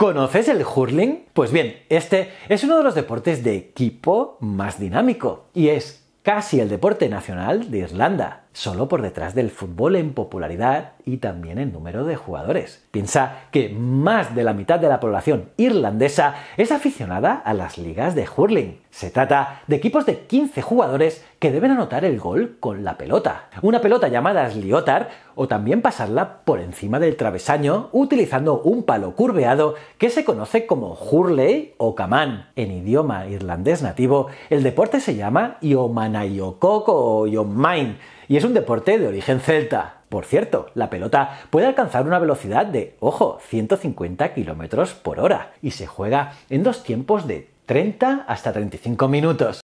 ¿Conoces el hurling? Pues bien, este es uno de los deportes de equipo más dinámico y es casi el deporte nacional de Irlanda solo por detrás del fútbol en popularidad y también en número de jugadores. Piensa que más de la mitad de la población irlandesa es aficionada a las ligas de hurling. Se trata de equipos de 15 jugadores que deben anotar el gol con la pelota. Una pelota llamada sliotar o también pasarla por encima del travesaño utilizando un palo curveado que se conoce como hurley o camán. En idioma irlandés nativo, el deporte se llama Yomanayokoko o Yomain y es un deporte de origen celta. Por cierto, la pelota puede alcanzar una velocidad de, ojo, 150 km por hora y se juega en dos tiempos de 30 hasta 35 minutos.